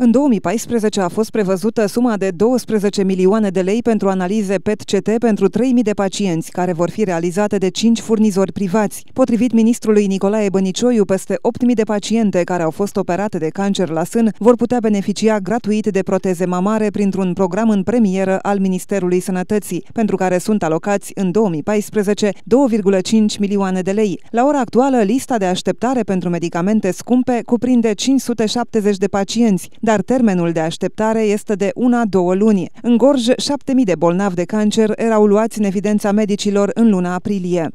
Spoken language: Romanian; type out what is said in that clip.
În 2014 a fost prevăzută suma de 12 milioane de lei pentru analize PET-CT pentru 3.000 de pacienți, care vor fi realizate de 5 furnizori privați. Potrivit ministrului Nicolae Bănicioiu, peste 8.000 de paciente care au fost operate de cancer la sân vor putea beneficia gratuit de proteze mamare printr-un program în premieră al Ministerului Sănătății, pentru care sunt alocați în 2014 2,5 milioane de lei. La ora actuală, lista de așteptare pentru medicamente scumpe cuprinde 570 de pacienți, dar termenul de așteptare este de una-două luni. În Gorj, 7.000 de bolnavi de cancer erau luați în evidența medicilor în luna aprilie.